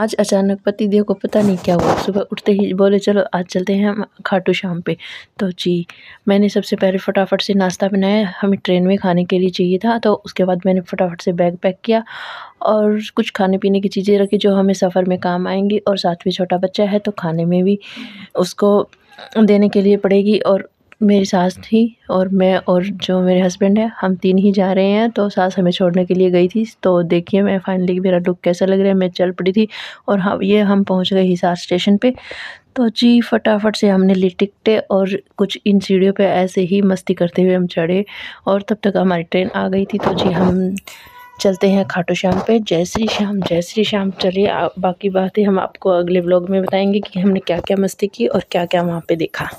आज अचानक पति देव को पता नहीं क्या हुआ सुबह उठते ही बोले चलो आज चलते हैं हम खाटू शाम पे तो जी मैंने सबसे पहले फटाफट से नाश्ता बनाया हमें ट्रेन में खाने के लिए चाहिए था तो उसके बाद मैंने फटाफट से बैग पैक किया और कुछ खाने पीने की चीज़ें रखी जो हमें सफ़र में काम आएंगी और साथ में छोटा बच्चा है तो खाने में भी उसको देने के लिए पड़ेगी और मेरी सास थी और मैं और जो मेरे हस्बैंड है हम तीन ही जा रहे हैं तो सास हमें छोड़ने के लिए गई थी तो देखिए मैं फाइनली मेरा लुक कैसा लग रहा है मैं चल पड़ी थी और हम हाँ, ये हम पहुंच गए हिसार स्टेशन पे तो जी फटाफट से हमने टिकटें और कुछ इन सीढ़ियों पे ऐसे ही मस्ती करते हुए हम चढ़े और तब तक हमारी ट्रेन आ गई थी तो जी हम चलते हैं खाटू श्याम पे जय श्री श्याम जय श्री श्याम चलिए बाकी बातें हम आपको अगले ब्लॉग में बताएंगे कि हमने क्या क्या मस्ती की और क्या क्या वहाँ पे देखा